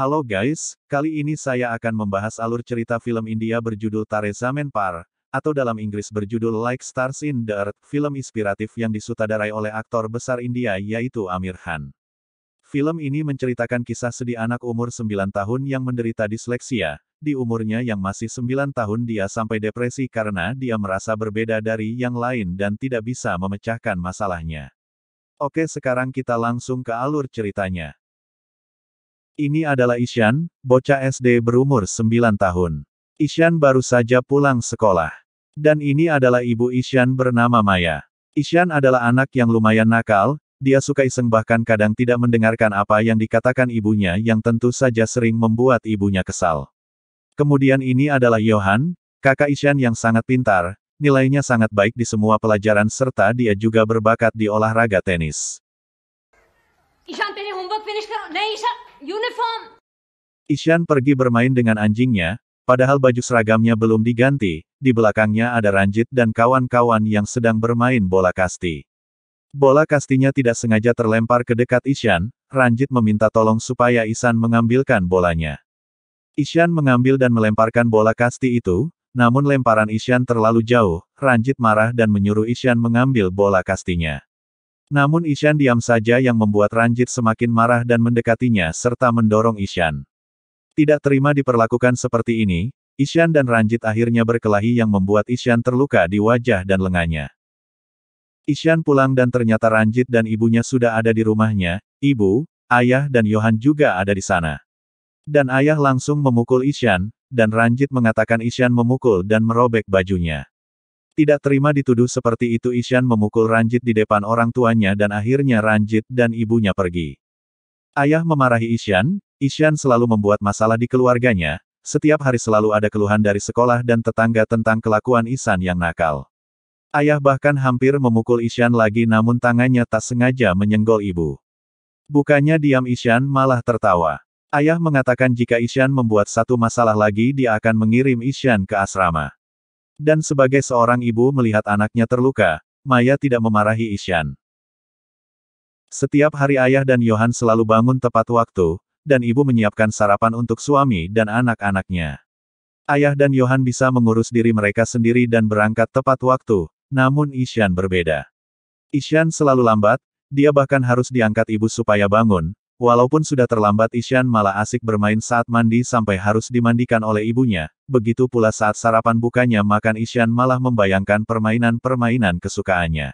Halo guys, kali ini saya akan membahas alur cerita film India berjudul Tare Zamen Par, atau dalam Inggris berjudul Like Stars in the Earth, film inspiratif yang disutradarai oleh aktor besar India yaitu Amir Khan. Film ini menceritakan kisah sedih anak umur 9 tahun yang menderita disleksia, di umurnya yang masih 9 tahun dia sampai depresi karena dia merasa berbeda dari yang lain dan tidak bisa memecahkan masalahnya. Oke sekarang kita langsung ke alur ceritanya. Ini adalah Isyan, bocah SD berumur 9 tahun. Isyan baru saja pulang sekolah. Dan ini adalah ibu Isyan bernama Maya. Isyan adalah anak yang lumayan nakal, dia suka iseng bahkan kadang tidak mendengarkan apa yang dikatakan ibunya yang tentu saja sering membuat ibunya kesal. Kemudian ini adalah Johan, kakak Isyan yang sangat pintar, nilainya sangat baik di semua pelajaran serta dia juga berbakat di olahraga tenis. Isyan, homework finish karo. Nah, uniform. Ishan pergi bermain dengan anjingnya, padahal baju seragamnya belum diganti, di belakangnya ada Ranjit dan kawan-kawan yang sedang bermain bola kasti. Bola kastinya tidak sengaja terlempar ke dekat Ishan, Ranjit meminta tolong supaya Ishan mengambilkan bolanya. Ishan mengambil dan melemparkan bola kasti itu, namun lemparan Ishan terlalu jauh, Ranjit marah dan menyuruh Ishan mengambil bola kastinya. Namun Ishan diam saja yang membuat Ranjit semakin marah dan mendekatinya serta mendorong Ishan. Tidak terima diperlakukan seperti ini, Ishan dan Ranjit akhirnya berkelahi yang membuat Ishan terluka di wajah dan lengannya. Ishan pulang dan ternyata Ranjit dan ibunya sudah ada di rumahnya, ibu, ayah dan Yohan juga ada di sana. Dan ayah langsung memukul Ishan, dan Ranjit mengatakan Ishan memukul dan merobek bajunya. Tidak terima dituduh seperti itu Ishan memukul Ranjit di depan orang tuanya dan akhirnya Ranjit dan ibunya pergi. Ayah memarahi Ishan, Ishan selalu membuat masalah di keluarganya, setiap hari selalu ada keluhan dari sekolah dan tetangga tentang kelakuan Isan yang nakal. Ayah bahkan hampir memukul Ishan lagi namun tangannya tak sengaja menyenggol ibu. Bukannya diam Ishan malah tertawa. Ayah mengatakan jika Ishan membuat satu masalah lagi dia akan mengirim Ishan ke asrama. Dan sebagai seorang ibu melihat anaknya terluka, Maya tidak memarahi Ishan. Setiap hari ayah dan Yohan selalu bangun tepat waktu, dan ibu menyiapkan sarapan untuk suami dan anak-anaknya. Ayah dan Yohan bisa mengurus diri mereka sendiri dan berangkat tepat waktu, namun Ishan berbeda. Ishan selalu lambat, dia bahkan harus diangkat ibu supaya bangun, Walaupun sudah terlambat Ishan malah asik bermain saat mandi sampai harus dimandikan oleh ibunya, begitu pula saat sarapan bukanya, makan Ishan malah membayangkan permainan-permainan kesukaannya.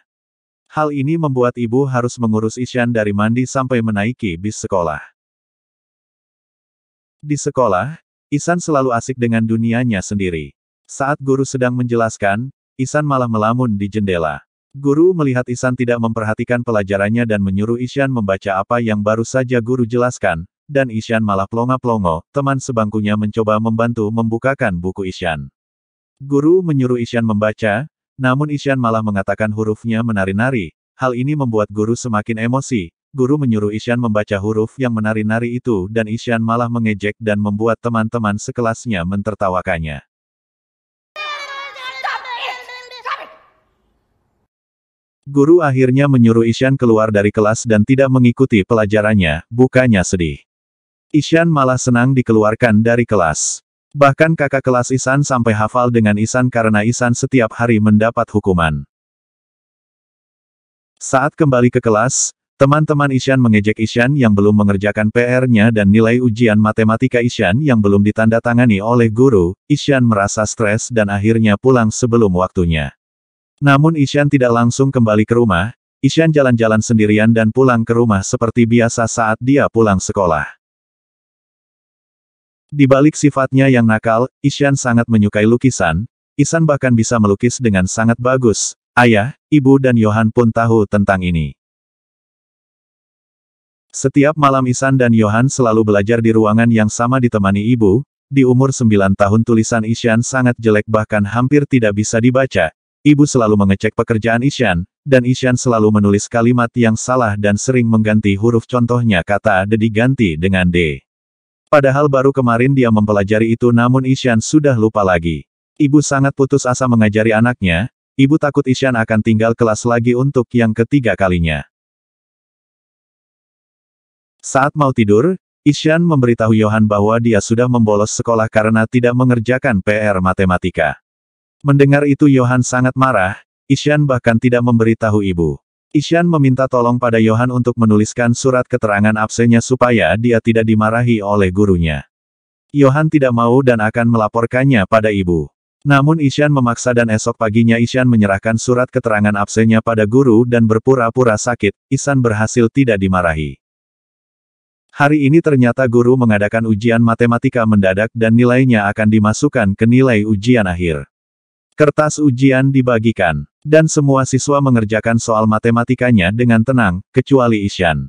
Hal ini membuat ibu harus mengurus Ishan dari mandi sampai menaiki bis sekolah. Di sekolah, Isan selalu asik dengan dunianya sendiri. Saat guru sedang menjelaskan, Isan malah melamun di jendela. Guru melihat Isan tidak memperhatikan pelajarannya dan menyuruh Isyan membaca apa yang baru saja guru jelaskan, dan Isyan malah plonga-plongo, teman sebangkunya mencoba membantu membukakan buku Isyan. Guru menyuruh Isyan membaca, namun Isyan malah mengatakan hurufnya menari-nari, hal ini membuat guru semakin emosi, guru menyuruh Isyan membaca huruf yang menari-nari itu dan Isyan malah mengejek dan membuat teman-teman sekelasnya mentertawakannya. Guru akhirnya menyuruh Ishan keluar dari kelas dan tidak mengikuti pelajarannya, bukannya sedih. Ishan malah senang dikeluarkan dari kelas. Bahkan kakak kelas Isan sampai hafal dengan Isan karena Isan setiap hari mendapat hukuman. Saat kembali ke kelas, teman-teman Isyan mengejek Isyan yang belum mengerjakan PR-nya dan nilai ujian matematika Isyan yang belum ditandatangani oleh guru. Isyan merasa stres dan akhirnya pulang sebelum waktunya. Namun Ishan tidak langsung kembali ke rumah, Ishan jalan-jalan sendirian dan pulang ke rumah seperti biasa saat dia pulang sekolah. Di balik sifatnya yang nakal, Ishan sangat menyukai lukisan, Isan bahkan bisa melukis dengan sangat bagus, ayah, ibu dan Yohan pun tahu tentang ini. Setiap malam Isan dan Yohan selalu belajar di ruangan yang sama ditemani ibu, di umur 9 tahun tulisan Isyan sangat jelek bahkan hampir tidak bisa dibaca, Ibu selalu mengecek pekerjaan Ishan, dan Ishan selalu menulis kalimat yang salah dan sering mengganti huruf contohnya kata D diganti dengan D. Padahal baru kemarin dia mempelajari itu namun Ishan sudah lupa lagi. Ibu sangat putus asa mengajari anaknya, ibu takut Ishan akan tinggal kelas lagi untuk yang ketiga kalinya. Saat mau tidur, Ishan memberitahu Yohan bahwa dia sudah membolos sekolah karena tidak mengerjakan PR matematika. Mendengar itu Yohan sangat marah, Isyan bahkan tidak memberitahu ibu. Isyan meminta tolong pada Yohan untuk menuliskan surat keterangan absennya supaya dia tidak dimarahi oleh gurunya. Yohan tidak mau dan akan melaporkannya pada ibu. Namun Isyan memaksa dan esok paginya Isyan menyerahkan surat keterangan absennya pada guru dan berpura-pura sakit, Isan berhasil tidak dimarahi. Hari ini ternyata guru mengadakan ujian matematika mendadak dan nilainya akan dimasukkan ke nilai ujian akhir. Kertas ujian dibagikan, dan semua siswa mengerjakan soal matematikanya dengan tenang, kecuali Isyan.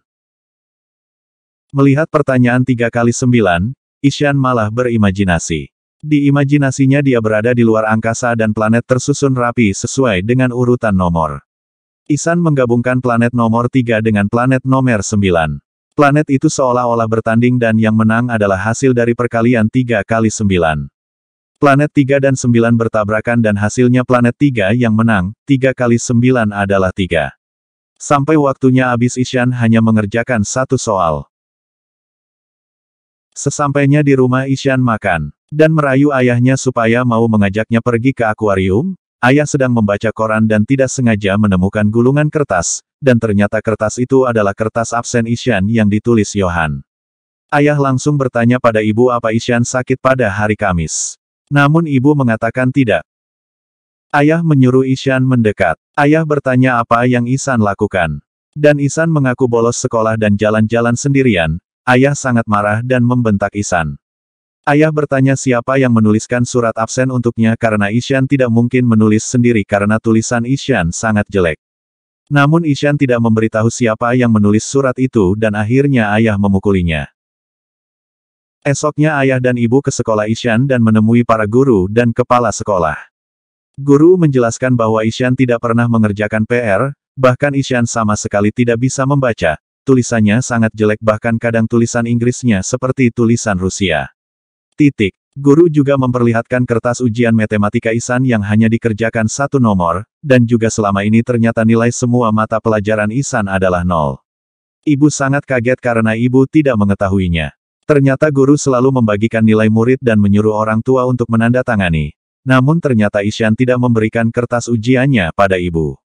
Melihat pertanyaan tiga kali sembilan, Isyan malah berimajinasi. Di imajinasinya dia berada di luar angkasa dan planet tersusun rapi sesuai dengan urutan nomor. Isan menggabungkan planet nomor tiga dengan planet nomor sembilan. Planet itu seolah-olah bertanding dan yang menang adalah hasil dari perkalian tiga kali sembilan. Planet 3 dan 9 bertabrakan dan hasilnya planet 3 yang menang, 3 kali 9 adalah 3. Sampai waktunya habis Ishan hanya mengerjakan satu soal. Sesampainya di rumah Ishan makan, dan merayu ayahnya supaya mau mengajaknya pergi ke akuarium, ayah sedang membaca koran dan tidak sengaja menemukan gulungan kertas, dan ternyata kertas itu adalah kertas absen Ishan yang ditulis Yohan. Ayah langsung bertanya pada ibu apa Ishan sakit pada hari Kamis. Namun ibu mengatakan tidak. Ayah menyuruh Ishan mendekat. Ayah bertanya apa yang Isan lakukan. Dan Isan mengaku bolos sekolah dan jalan-jalan sendirian. Ayah sangat marah dan membentak Isan. Ayah bertanya siapa yang menuliskan surat absen untuknya karena Ishan tidak mungkin menulis sendiri karena tulisan Isan sangat jelek. Namun Isan tidak memberitahu siapa yang menulis surat itu dan akhirnya ayah memukulinya. Esoknya ayah dan ibu ke sekolah Isyan dan menemui para guru dan kepala sekolah. Guru menjelaskan bahwa Isyan tidak pernah mengerjakan PR, bahkan Isyan sama sekali tidak bisa membaca, tulisannya sangat jelek bahkan kadang tulisan Inggrisnya seperti tulisan Rusia. Titik. Guru juga memperlihatkan kertas ujian matematika Isan yang hanya dikerjakan satu nomor, dan juga selama ini ternyata nilai semua mata pelajaran Isan adalah nol. Ibu sangat kaget karena ibu tidak mengetahuinya. Ternyata guru selalu membagikan nilai murid dan menyuruh orang tua untuk menandatangani. Namun ternyata Isyan tidak memberikan kertas ujiannya pada ibu.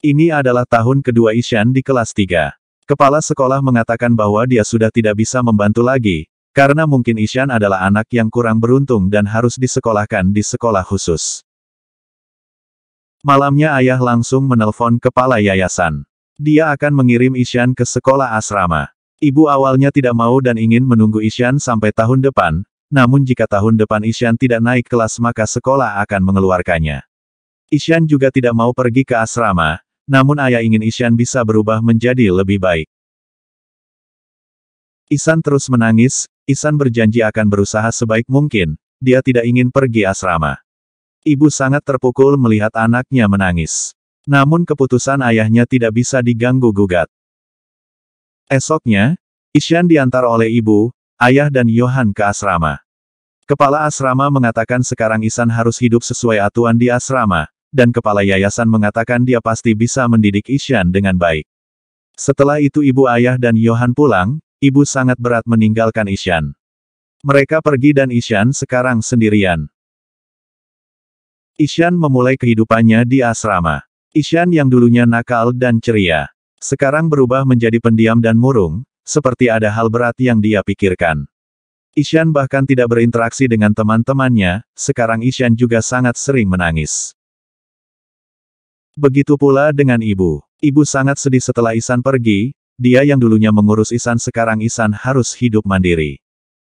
Ini adalah tahun kedua Isyan di kelas 3. Kepala sekolah mengatakan bahwa dia sudah tidak bisa membantu lagi, karena mungkin Isyan adalah anak yang kurang beruntung dan harus disekolahkan di sekolah khusus. Malamnya ayah langsung menelpon kepala yayasan. Dia akan mengirim Isyan ke sekolah asrama. Ibu awalnya tidak mau dan ingin menunggu Isyan sampai tahun depan, namun jika tahun depan Isyan tidak naik kelas maka sekolah akan mengeluarkannya. Isyan juga tidak mau pergi ke asrama, namun ayah ingin Isyan bisa berubah menjadi lebih baik. Isan terus menangis, Isan berjanji akan berusaha sebaik mungkin, dia tidak ingin pergi asrama. Ibu sangat terpukul melihat anaknya menangis. Namun keputusan ayahnya tidak bisa diganggu gugat. Esoknya, Isyan diantar oleh ibu, ayah dan Yohan ke asrama. Kepala asrama mengatakan sekarang Isan harus hidup sesuai atuan di asrama, dan kepala yayasan mengatakan dia pasti bisa mendidik Isyan dengan baik. Setelah itu ibu ayah dan Yohan pulang, ibu sangat berat meninggalkan Isyan. Mereka pergi dan Isyan sekarang sendirian. Isyan memulai kehidupannya di asrama. Isyan yang dulunya nakal dan ceria, sekarang berubah menjadi pendiam dan murung, seperti ada hal berat yang dia pikirkan. Ishan bahkan tidak berinteraksi dengan teman-temannya, sekarang Ishan juga sangat sering menangis. Begitu pula dengan ibu. Ibu sangat sedih setelah Isan pergi, dia yang dulunya mengurus Isan sekarang Isan harus hidup mandiri.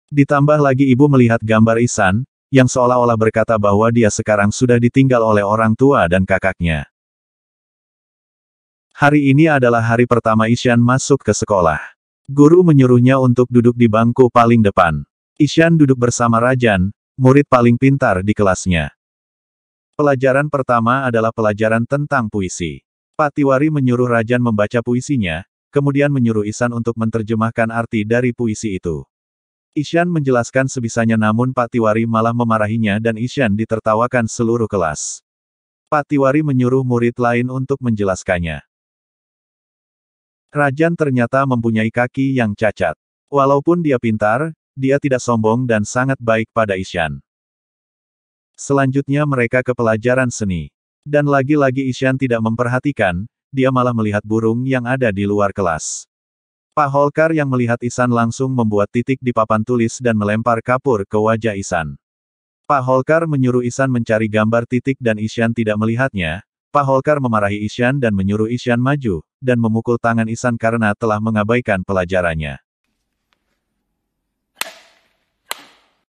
Ditambah lagi ibu melihat gambar Isan, yang seolah-olah berkata bahwa dia sekarang sudah ditinggal oleh orang tua dan kakaknya. Hari ini adalah hari pertama Isyan masuk ke sekolah. Guru menyuruhnya untuk duduk di bangku paling depan. Isyan duduk bersama Rajan, murid paling pintar di kelasnya. Pelajaran pertama adalah pelajaran tentang puisi. Patiwari menyuruh Rajan membaca puisinya, kemudian menyuruh Isan untuk menerjemahkan arti dari puisi itu. Isyan menjelaskan sebisanya namun Patiwari malah memarahinya dan Isyan ditertawakan seluruh kelas. Patiwari menyuruh murid lain untuk menjelaskannya. Rajan ternyata mempunyai kaki yang cacat. Walaupun dia pintar, dia tidak sombong dan sangat baik pada Isyan. Selanjutnya mereka ke pelajaran seni. Dan lagi-lagi Isyan tidak memperhatikan, dia malah melihat burung yang ada di luar kelas. Pak Holkar yang melihat Isan langsung membuat titik di papan tulis dan melempar kapur ke wajah Isan. Pak Holkar menyuruh Isan mencari gambar titik dan Isyan tidak melihatnya, Pak Holkar memarahi Ishan dan menyuruh Ishan maju, dan memukul tangan Isan karena telah mengabaikan pelajarannya.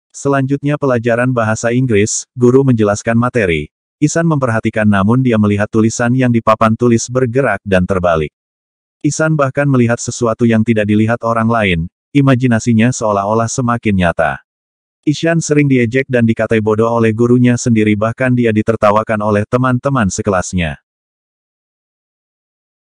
Selanjutnya pelajaran bahasa Inggris, guru menjelaskan materi. Isan memperhatikan namun dia melihat tulisan yang di papan tulis bergerak dan terbalik. Isan bahkan melihat sesuatu yang tidak dilihat orang lain, imajinasinya seolah-olah semakin nyata. Ishan sering diejek dan dikatai bodoh oleh gurunya sendiri bahkan dia ditertawakan oleh teman-teman sekelasnya.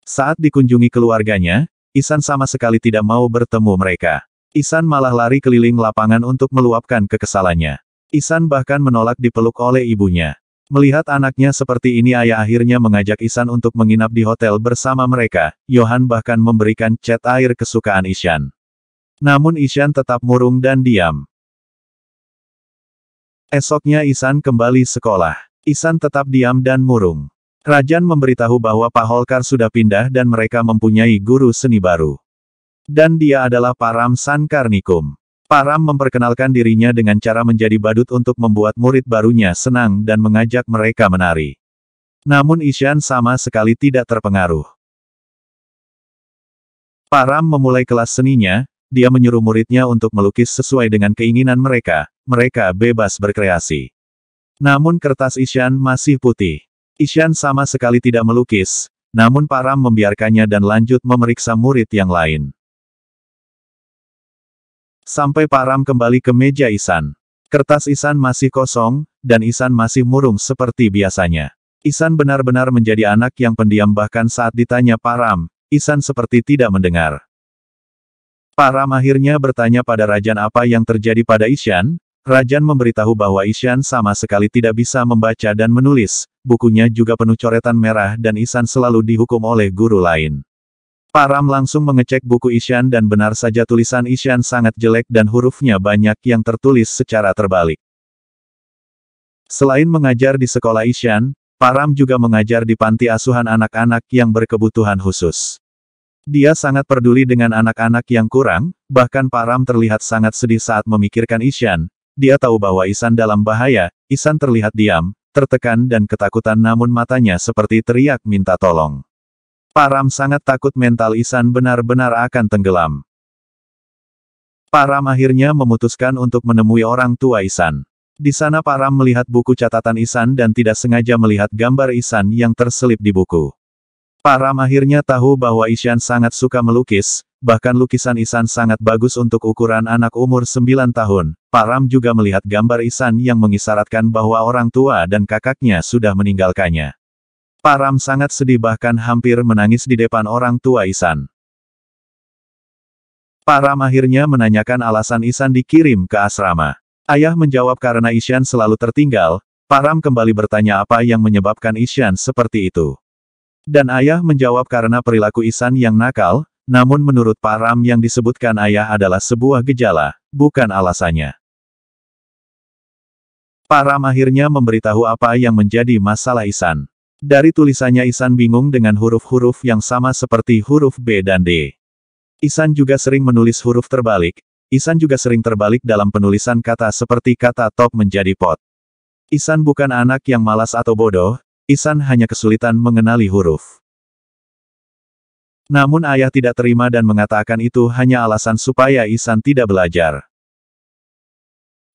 Saat dikunjungi keluarganya, Isan sama sekali tidak mau bertemu mereka. Isan malah lari keliling lapangan untuk meluapkan kekesalannya. Isan bahkan menolak dipeluk oleh ibunya. Melihat anaknya seperti ini ayah akhirnya mengajak Isan untuk menginap di hotel bersama mereka, Johan bahkan memberikan cat air kesukaan Isan. Namun Isan tetap murung dan diam. Esoknya Isan kembali sekolah. Isan tetap diam dan murung. Rajan memberitahu bahwa Pak Holkar sudah pindah dan mereka mempunyai guru seni baru. Dan dia adalah Param Sankarnikum. Param memperkenalkan dirinya dengan cara menjadi badut untuk membuat murid barunya senang dan mengajak mereka menari. Namun Isan sama sekali tidak terpengaruh. Param memulai kelas seninya, dia menyuruh muridnya untuk melukis sesuai dengan keinginan mereka, mereka bebas berkreasi. Namun kertas Ishan masih putih. Ishan sama sekali tidak melukis, namun Param membiarkannya dan lanjut memeriksa murid yang lain. Sampai Param kembali ke meja Isan. Kertas Isan masih kosong, dan Isan masih murung seperti biasanya. Isan benar-benar menjadi anak yang pendiam bahkan saat ditanya Param, Isan seperti tidak mendengar. Param akhirnya bertanya pada Rajan apa yang terjadi pada Isan. Rajan memberitahu bahwa Ishan sama sekali tidak bisa membaca dan menulis, bukunya juga penuh coretan merah dan Isan selalu dihukum oleh guru lain. Param langsung mengecek buku Ishan dan benar saja tulisan Ishan sangat jelek dan hurufnya banyak yang tertulis secara terbalik. Selain mengajar di sekolah Ishan, Param juga mengajar di panti asuhan anak-anak yang berkebutuhan khusus. Dia sangat peduli dengan anak-anak yang kurang, bahkan Param terlihat sangat sedih saat memikirkan Ishan, dia tahu bahwa Isan dalam bahaya, Isan terlihat diam, tertekan dan ketakutan namun matanya seperti teriak minta tolong. Param sangat takut mental Isan benar-benar akan tenggelam. Param akhirnya memutuskan untuk menemui orang tua Isan. Di sana Param melihat buku catatan Isan dan tidak sengaja melihat gambar Isan yang terselip di buku. Param akhirnya tahu bahwa Isan sangat suka melukis, bahkan lukisan Isan sangat bagus untuk ukuran anak umur 9 tahun. Pak Ram juga melihat gambar Isan yang mengisyaratkan bahwa orang tua dan kakaknya sudah meninggalkannya. Pak Ram sangat sedih bahkan hampir menangis di depan orang tua Isan. Pak Ram akhirnya menanyakan alasan Isan dikirim ke asrama. Ayah menjawab karena Isan selalu tertinggal, Param kembali bertanya apa yang menyebabkan Isan seperti itu. Dan ayah menjawab karena perilaku Isan yang nakal, namun menurut Pak Ram yang disebutkan ayah adalah sebuah gejala, bukan alasannya. Pak Ram akhirnya memberitahu apa yang menjadi masalah Isan. Dari tulisannya Isan bingung dengan huruf-huruf yang sama seperti huruf B dan D. Isan juga sering menulis huruf terbalik, Isan juga sering terbalik dalam penulisan kata seperti kata top menjadi pot. Isan bukan anak yang malas atau bodoh, Isan hanya kesulitan mengenali huruf. Namun ayah tidak terima dan mengatakan itu hanya alasan supaya Isan tidak belajar.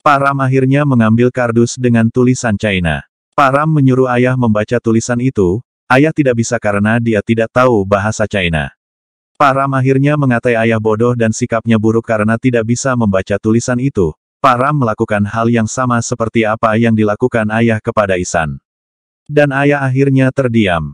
Param akhirnya mengambil kardus dengan tulisan China. Param menyuruh ayah membaca tulisan itu, ayah tidak bisa karena dia tidak tahu bahasa China. Param akhirnya mengatai ayah bodoh dan sikapnya buruk karena tidak bisa membaca tulisan itu. Param melakukan hal yang sama seperti apa yang dilakukan ayah kepada Isan. Dan ayah akhirnya terdiam.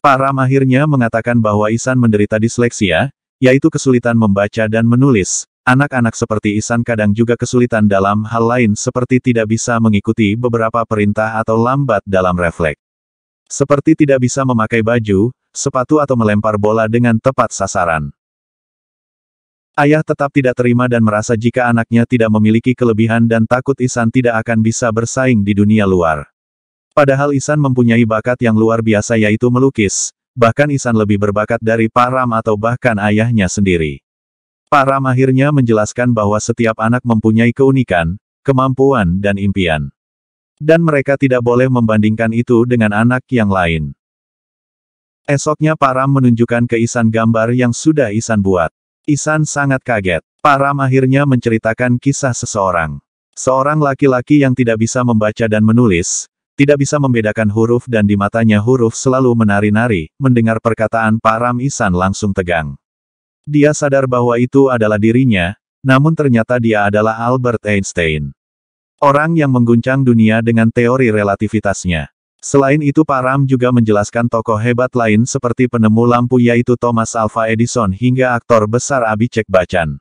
Pak Ram akhirnya mengatakan bahwa Isan menderita disleksia, yaitu kesulitan membaca dan menulis. Anak-anak seperti Isan kadang juga kesulitan dalam hal lain seperti tidak bisa mengikuti beberapa perintah atau lambat dalam refleks. Seperti tidak bisa memakai baju, sepatu atau melempar bola dengan tepat sasaran. Ayah tetap tidak terima dan merasa jika anaknya tidak memiliki kelebihan dan takut Isan tidak akan bisa bersaing di dunia luar. Padahal Isan mempunyai bakat yang luar biasa yaitu melukis, bahkan Isan lebih berbakat dari Pak Ram atau bahkan ayahnya sendiri. Pak Ram akhirnya menjelaskan bahwa setiap anak mempunyai keunikan, kemampuan dan impian. Dan mereka tidak boleh membandingkan itu dengan anak yang lain. Esoknya Param menunjukkan ke Isan gambar yang sudah Isan buat. Isan sangat kaget. Param akhirnya menceritakan kisah seseorang. Seorang laki-laki yang tidak bisa membaca dan menulis, tidak bisa membedakan huruf dan di matanya huruf selalu menari-nari, mendengar perkataan Pak Ram Isan langsung tegang. Dia sadar bahwa itu adalah dirinya, namun ternyata dia adalah Albert Einstein. Orang yang mengguncang dunia dengan teori relativitasnya. Selain itu Pak Ram juga menjelaskan tokoh hebat lain seperti penemu lampu yaitu Thomas Alva Edison hingga aktor besar Abhishek Bachchan.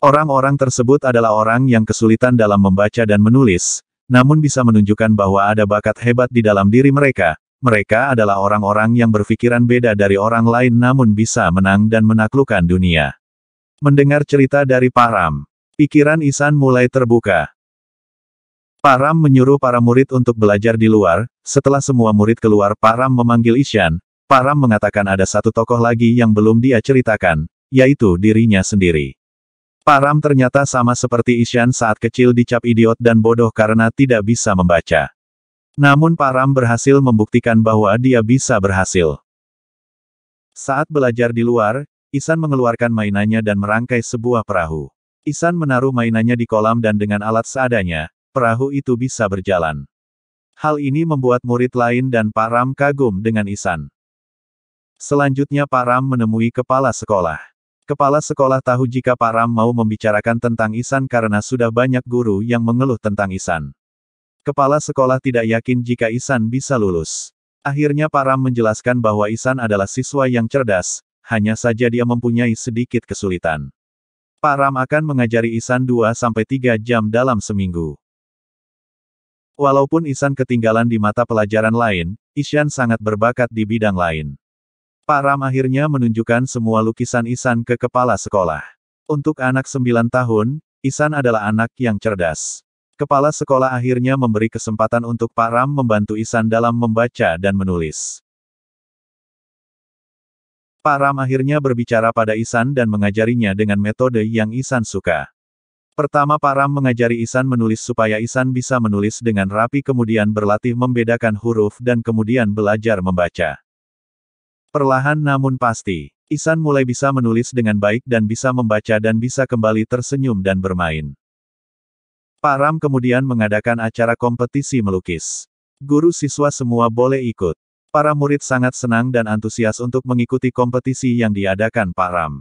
Orang-orang tersebut adalah orang yang kesulitan dalam membaca dan menulis, namun bisa menunjukkan bahwa ada bakat hebat di dalam diri mereka. Mereka adalah orang-orang yang berpikiran beda dari orang lain namun bisa menang dan menaklukkan dunia. Mendengar cerita dari Param, pikiran Isan mulai terbuka. Param menyuruh para murid untuk belajar di luar, setelah semua murid keluar Param memanggil Isan, Param mengatakan ada satu tokoh lagi yang belum dia ceritakan, yaitu dirinya sendiri. Param ternyata sama seperti Ishan saat kecil dicap idiot dan bodoh karena tidak bisa membaca. Namun Param berhasil membuktikan bahwa dia bisa berhasil. Saat belajar di luar, Isan mengeluarkan mainannya dan merangkai sebuah perahu. Isan menaruh mainannya di kolam dan dengan alat seadanya, perahu itu bisa berjalan. Hal ini membuat murid lain dan Param kagum dengan Isan. Selanjutnya Param menemui kepala sekolah. Kepala sekolah tahu jika Pak Ram mau membicarakan tentang Isan karena sudah banyak guru yang mengeluh tentang Isan. Kepala sekolah tidak yakin jika Isan bisa lulus. Akhirnya Pak Ram menjelaskan bahwa Isan adalah siswa yang cerdas, hanya saja dia mempunyai sedikit kesulitan. Pak Ram akan mengajari Isan 2-3 jam dalam seminggu. Walaupun Isan ketinggalan di mata pelajaran lain, Isan sangat berbakat di bidang lain. Pak Ram akhirnya menunjukkan semua lukisan Isan ke kepala sekolah. Untuk anak sembilan tahun, Isan adalah anak yang cerdas. Kepala sekolah akhirnya memberi kesempatan untuk Pak Ram membantu Isan dalam membaca dan menulis. Pak Ram akhirnya berbicara pada Isan dan mengajarinya dengan metode yang Isan suka. Pertama Pak Ram mengajari Isan menulis supaya Isan bisa menulis dengan rapi kemudian berlatih membedakan huruf dan kemudian belajar membaca. Perlahan namun pasti, Isan mulai bisa menulis dengan baik dan bisa membaca dan bisa kembali tersenyum dan bermain. Pak Ram kemudian mengadakan acara kompetisi melukis. Guru siswa semua boleh ikut. Para murid sangat senang dan antusias untuk mengikuti kompetisi yang diadakan Pak Ram.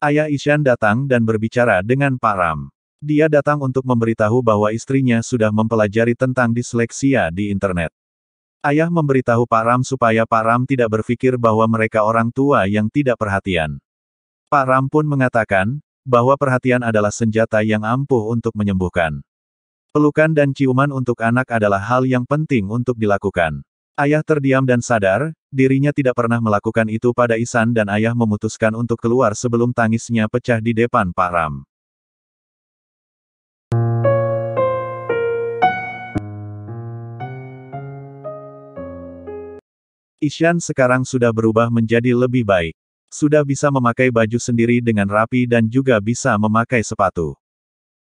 Ayah Isan datang dan berbicara dengan Pak Ram. Dia datang untuk memberitahu bahwa istrinya sudah mempelajari tentang disleksia di internet. Ayah memberitahu Pak Ram supaya Pak Ram tidak berpikir bahwa mereka orang tua yang tidak perhatian. Pak Ram pun mengatakan, bahwa perhatian adalah senjata yang ampuh untuk menyembuhkan. Pelukan dan ciuman untuk anak adalah hal yang penting untuk dilakukan. Ayah terdiam dan sadar, dirinya tidak pernah melakukan itu pada Isan dan ayah memutuskan untuk keluar sebelum tangisnya pecah di depan Pak Ram. Ishan sekarang sudah berubah menjadi lebih baik. Sudah bisa memakai baju sendiri dengan rapi dan juga bisa memakai sepatu.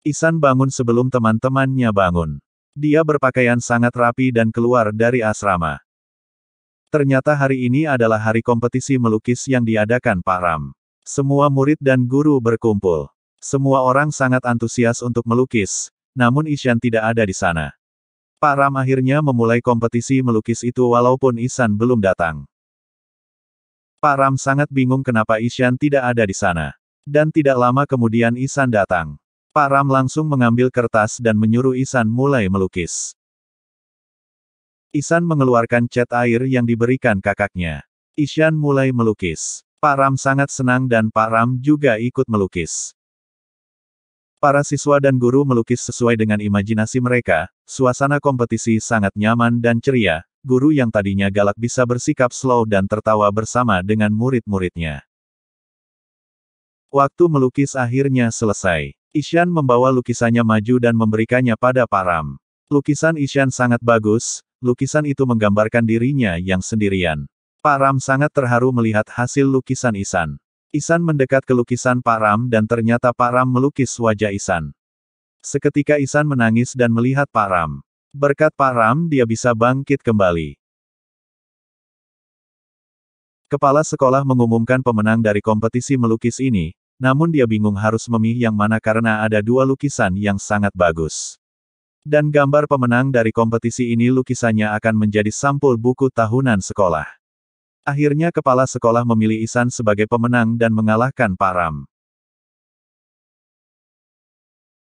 Isan bangun sebelum teman-temannya bangun. Dia berpakaian sangat rapi dan keluar dari asrama. Ternyata hari ini adalah hari kompetisi melukis yang diadakan Pak Ram. Semua murid dan guru berkumpul. Semua orang sangat antusias untuk melukis, namun Isyan tidak ada di sana. Pak Ram akhirnya memulai kompetisi melukis itu walaupun Isan belum datang. Pak Ram sangat bingung kenapa Isan tidak ada di sana. Dan tidak lama kemudian Isan datang. Pak Ram langsung mengambil kertas dan menyuruh Isan mulai melukis. Isan mengeluarkan cat air yang diberikan kakaknya. Isan mulai melukis. Pak Ram sangat senang dan Pak Ram juga ikut melukis. Para siswa dan guru melukis sesuai dengan imajinasi mereka, suasana kompetisi sangat nyaman dan ceria, guru yang tadinya galak bisa bersikap slow dan tertawa bersama dengan murid-muridnya. Waktu melukis akhirnya selesai. Ishan membawa lukisannya maju dan memberikannya pada Param. Lukisan Ishan sangat bagus, lukisan itu menggambarkan dirinya yang sendirian. Param sangat terharu melihat hasil lukisan Isan. Isan mendekat ke lukisan Pak Ram dan ternyata Pak Ram melukis wajah Isan. Seketika Isan menangis dan melihat Pak Ram. Berkat Pak Ram dia bisa bangkit kembali. Kepala sekolah mengumumkan pemenang dari kompetisi melukis ini, namun dia bingung harus memilih yang mana karena ada dua lukisan yang sangat bagus. Dan gambar pemenang dari kompetisi ini lukisannya akan menjadi sampul buku tahunan sekolah. Akhirnya kepala sekolah memilih Isan sebagai pemenang dan mengalahkan Param.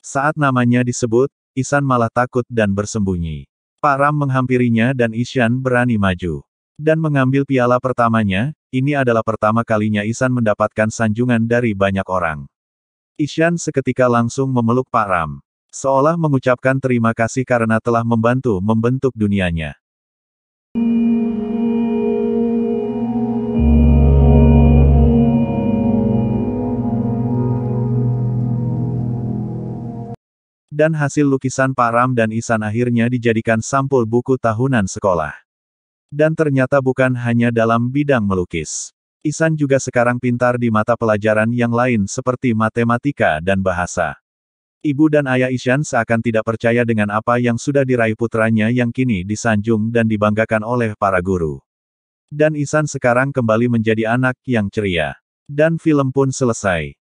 Saat namanya disebut, Isan malah takut dan bersembunyi. Param menghampirinya dan Isan berani maju. Dan mengambil piala pertamanya, ini adalah pertama kalinya Isan mendapatkan sanjungan dari banyak orang. Isan seketika langsung memeluk Param. Seolah mengucapkan terima kasih karena telah membantu membentuk dunianya. Thank you. dan hasil lukisan Param dan Isan akhirnya dijadikan sampul buku tahunan sekolah. Dan ternyata bukan hanya dalam bidang melukis. Isan juga sekarang pintar di mata pelajaran yang lain seperti matematika dan bahasa. Ibu dan ayah Isan seakan tidak percaya dengan apa yang sudah diraih putranya yang kini disanjung dan dibanggakan oleh para guru. Dan Isan sekarang kembali menjadi anak yang ceria. Dan film pun selesai.